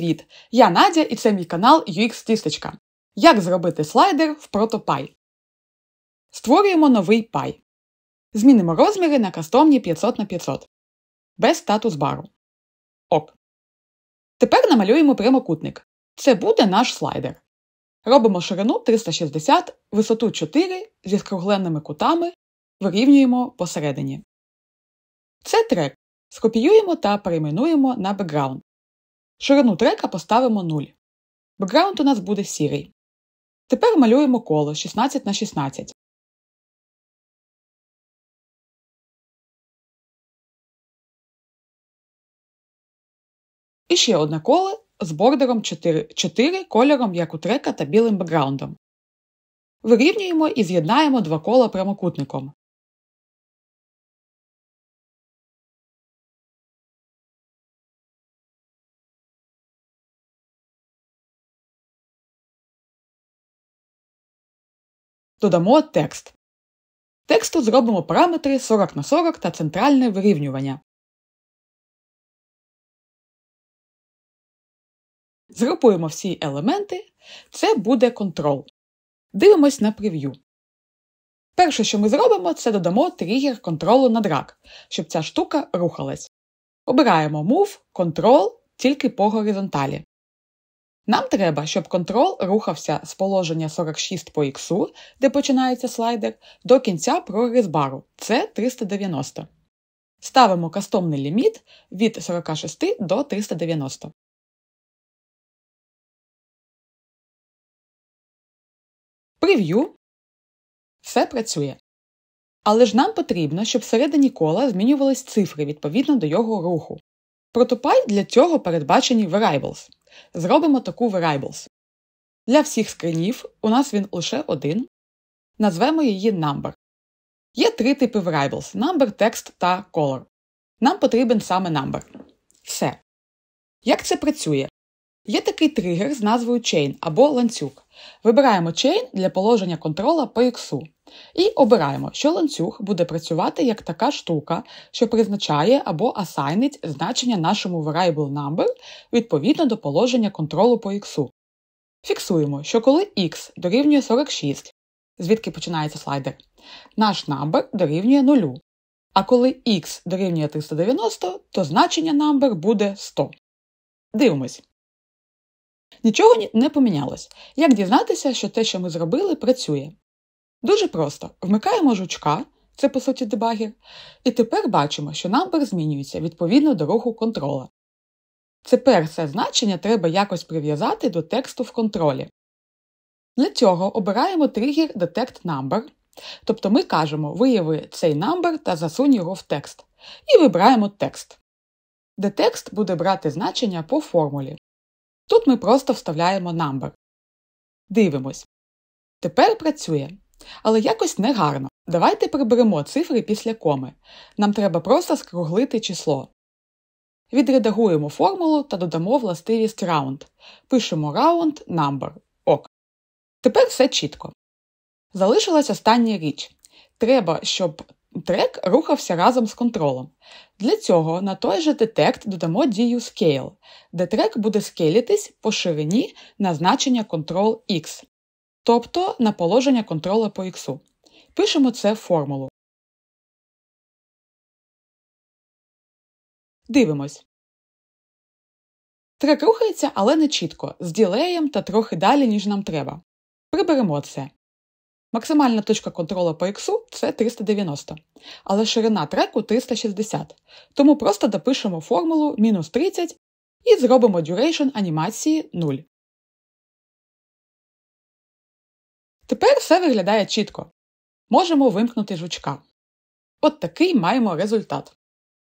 Привіт! Я Надя і це мій канал UX Тістечка. Як зробити слайдер в ProtoPie. Створюємо новий пай. Змінимо розміри на кастомні 500 на 500 без статус бару. Ок. Тепер намалюємо прямокутник. Це буде наш слайдер. Робимо ширину 360, висоту 4 зі скругленими кутами. Вирівнюємо посередині. Це трек. Скопіюємо та перейменуємо на бекграунд. Ширину трека поставимо 0. Бекграунд у нас буде сірий. Тепер малюємо коло 16 на 16. І ще одне коло з бордером 4 4 кольором як у трека та білим бекграундом. Вирівнюємо і з'єднаємо два кола прямокутником. Додамо текст. Тексту зробимо параметри 40 на 40 та центральне вирівнювання. Згрупуємо всі елементи. Це буде контрол. Дивимось на прев'ю. Перше, що ми зробимо, це додамо тригер контролу на драк, щоб ця штука рухалась. Обираємо Move, Control тільки по горизонталі. Нам треба, щоб контрол рухався з положення 46 по іксу, де починається слайдер, до кінця прорізбару це 390. Ставимо кастомний ліміт від 46 до 390. Прев'ю. Все працює. Але ж нам потрібно, щоб всередині кола змінювались цифри відповідно до його руху. Протопай для цього передбачені Variables. Зробимо таку Variables. Для всіх скринів у нас він лише один. Назвемо її number. Є три типи variables number, text та color. Нам потрібен саме number. Все. Як це працює? Є такий тригер з назвою Chain або ланцюг. Вибираємо Chain для положення контрола по іксу. І обираємо, що ланцюг буде працювати як така штука, що призначає або асайнить значення нашому variable number відповідно до положення контролу по іксу. Фіксуємо, що коли x дорівнює 46, звідки починається слайдер, наш number дорівнює 0. А коли x дорівнює 390, то значення number буде 100. Дивимось. Нічого не помінялось. Як дізнатися, що те, що ми зробили, працює? Дуже просто: вмикаємо жучка, це по суті дебагер, і тепер бачимо, що намбер змінюється відповідно до руху контрола. Тепер це значення треба якось прив'язати до тексту в контролі. Для цього обираємо тригер Detect Number, тобто ми кажемо вияви цей number та засунь його в текст. І вибираємо текст, де текст буде брати значення по формулі. Тут ми просто вставляємо number. Дивимось. Тепер працює. Але якось негарно. Давайте приберемо цифри після коми. Нам треба просто скруглити число. Відредагуємо формулу та додамо властивість round. Пишемо round number. Ок. Тепер все чітко. Залишилась остання річ. Треба, щоб Трек рухався разом з контролом. Для цього на той же детект додамо дію Scale, де трек буде скейлітись по ширині на значення Ctrl X, тобто на положення контрола по X. Пишемо це в формулу. Дивимось. Трек рухається, але не чітко, з ділеєм та трохи далі, ніж нам треба. Приберемо це. Максимальна точка контролю по X це 390, але ширина треку 360, тому просто допишемо формулу мінус 30 і зробимо duration анімації 0. Тепер все виглядає чітко. Можемо вимкнути жучка. От такий маємо результат.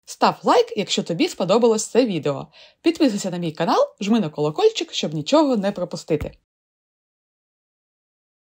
Став лайк, якщо тобі сподобалось це відео. Підписуйся на мій канал, жми на колокольчик, щоб нічого не пропустити.